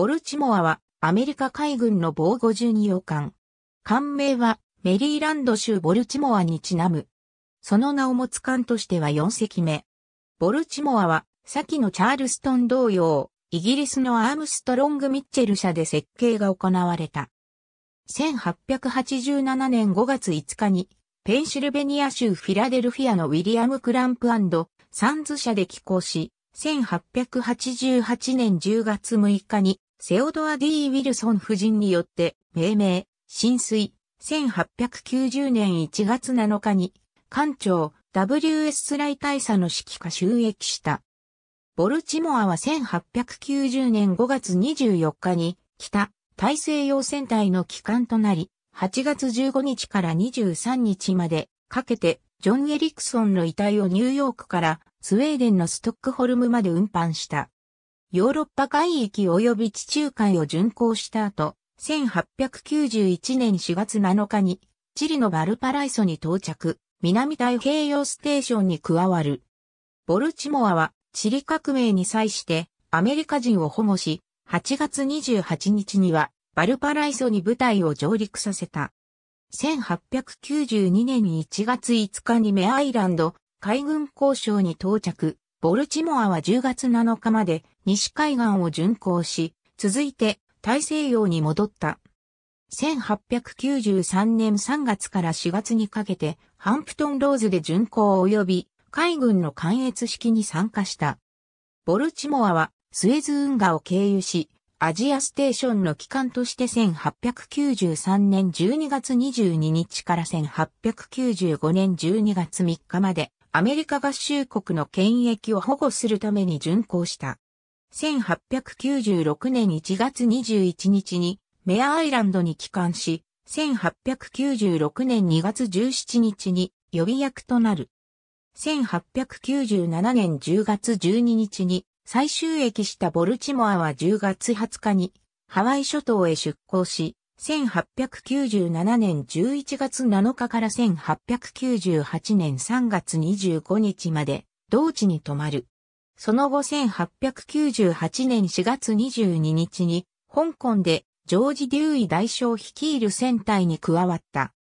ボルチモアはアメリカ海軍の防護巡洋艦。艦名はメリーランド州ボルチモアにちなむ。その名を持つ艦としては4隻目。ボルチモアは先のチャールストン同様、イギリスのアームストロング・ミッチェル社で設計が行われた。1887年5月5日に、ペンシルベニア州フィラデルフィアのウィリアム・クランプサンズ社で寄港し、1888年10月6日にセオドア・ D・ ウィルソン夫人によって命名、浸水、1890年1月7日に、艦長 W.S. スライ大佐の指揮下収益した。ボルチモアは1890年5月24日に、北大西洋戦隊の帰還となり、8月15日から23日までかけて、ジョン・エリクソンの遺体をニューヨークからスウェーデンのストックホルムまで運搬した。ヨーロッパ海域及び地中海を巡航した後、1891年4月7日に、チリのバルパライソに到着、南太平洋ステーションに加わる。ボルチモアは、チリ革命に際して、アメリカ人を保護し、8月28日には、バルパライソに部隊を上陸させた。1892年1月5日にメアイランド、海軍交渉に到着、ボルチモアは10月7日まで西海岸を巡航し、続いて大西洋に戻った。1893年3月から4月にかけて、ハンプトンローズで巡航及び海軍の関越式に参加した。ボルチモアはスエズ運河を経由し、アジアステーションの機関として1893年12月22日から1895年12月3日までアメリカ合衆国の権益を保護するために巡航した。1896年1月21日にメアアイランドに帰還し、1896年2月17日に予備役となる。1897年10月12日に再終駅したボルチモアは10月20日にハワイ諸島へ出港し、1897年11月7日から1898年3月25日まで、同地に泊まる。その後1898年4月22日に、香港でジョージ・デューイ大将率いる船隊に加わった。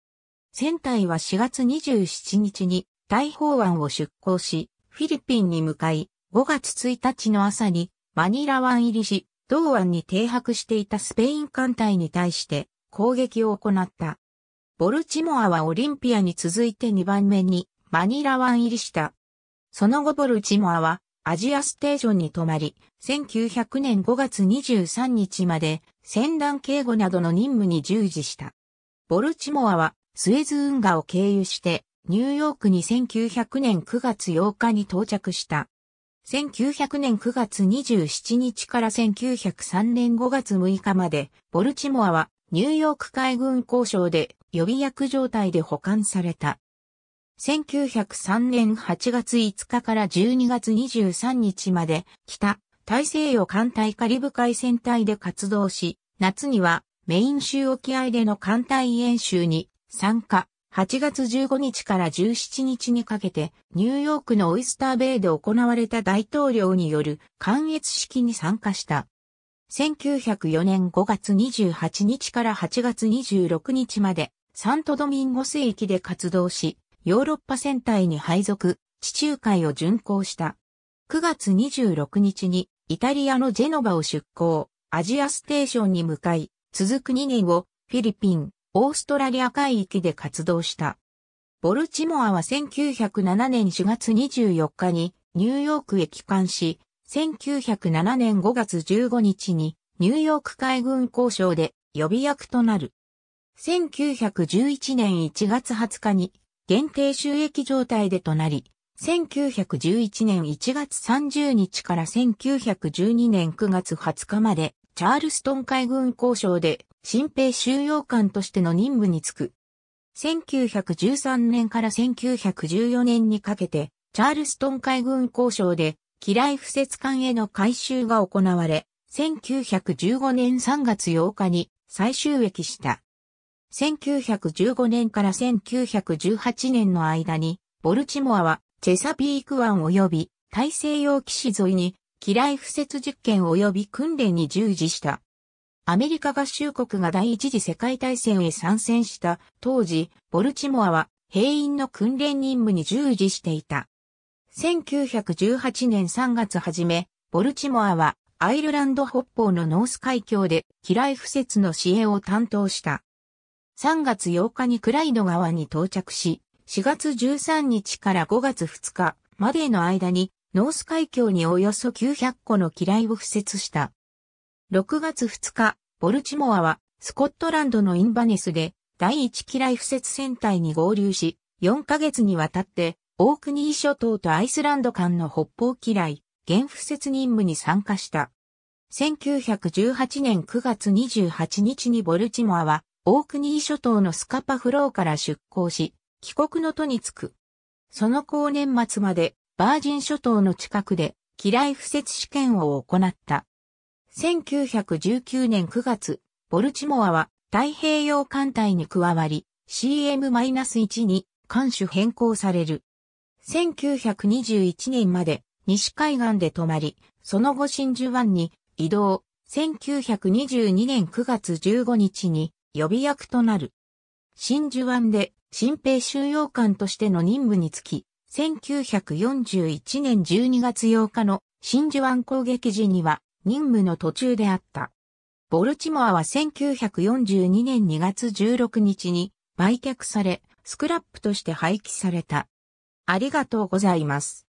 船隊は4月27日に大法湾を出港し、フィリピンに向かい、5月1日の朝にマニラ湾入りし、同湾に停泊していたスペイン艦隊に対して攻撃を行った。ボルチモアはオリンピアに続いて2番目にマニラ湾入りした。その後ボルチモアはアジアステーションに泊まり、1900年5月23日まで船団警護などの任務に従事した。ボルチモアはスエズ運河を経由してニューヨークに1900年9月8日に到着した。1900年9月27日から1903年5月6日まで、ボルチモアはニューヨーク海軍交渉で予備役状態で保管された。1903年8月5日から12月23日まで北大西洋艦隊カリブ海戦隊で活動し、夏にはメイン州沖合での艦隊演習に参加、8月15日から17日にかけて、ニューヨークのオイスターベイで行われた大統領による観閲式に参加した。1904年5月28日から8月26日まで、サントドミンゴ水域で活動し、ヨーロッパ戦隊に配属、地中海を巡航した。9月26日に、イタリアのジェノバを出港、アジアステーションに向かい、続く2年を、フィリピン、オーストラリア海域で活動した。ボルチモアは1907年4月24日にニューヨークへ帰還し、1907年5月15日にニューヨーク海軍交渉で予備役となる。1911年1月20日に限定収益状態でとなり、1911年1月30日から1912年9月20日までチャールストン海軍交渉で新兵収容官としての任務に就く。1913年から1914年にかけて、チャールストン海軍交渉で、機雷不設艦への改修が行われ、1915年3月8日に最終駅した。1915年から1918年の間に、ボルチモアはチェサピーク湾及び大西洋岸沿いに機雷不設実験及び訓練に従事した。アメリカ合衆国が第一次世界大戦へ参戦した当時、ボルチモアは兵員の訓練任務に従事していた。1918年3月初め、ボルチモアはアイルランド北方のノース海峡で機雷不設の支援を担当した。3月8日にクライド川に到着し、4月13日から5月2日までの間にノース海峡におよそ900個の機雷を敷設した。6月2日、ボルチモアは、スコットランドのインバネスで、第一機雷敷設船隊に合流し、4ヶ月にわたって、オークニー諸島とアイスランド間の北方機雷、原敷設任務に参加した。1918年9月28日にボルチモアは、オークニー諸島のスカパフローから出港し、帰国の都に着く。その後年末まで、バージン諸島の近くで、機雷敷設試験を行った。1919年9月、ボルチモアは太平洋艦隊に加わり、CM-1 に艦首変更される。1921年まで西海岸で止まり、その後真珠湾に移動、1922年9月15日に予備役となる。真珠湾で新兵収容官としての任務につき、1941年12月8日の真珠湾攻撃時には任務の途中であった。ボルチモアは1942年2月16日に売却され、スクラップとして廃棄された。ありがとうございます。